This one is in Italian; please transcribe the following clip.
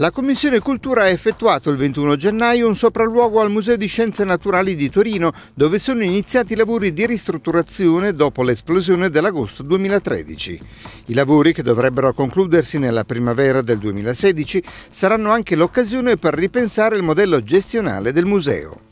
La Commissione Cultura ha effettuato il 21 gennaio un sopralluogo al Museo di Scienze Naturali di Torino, dove sono iniziati i lavori di ristrutturazione dopo l'esplosione dell'agosto 2013. I lavori, che dovrebbero concludersi nella primavera del 2016, saranno anche l'occasione per ripensare il modello gestionale del museo.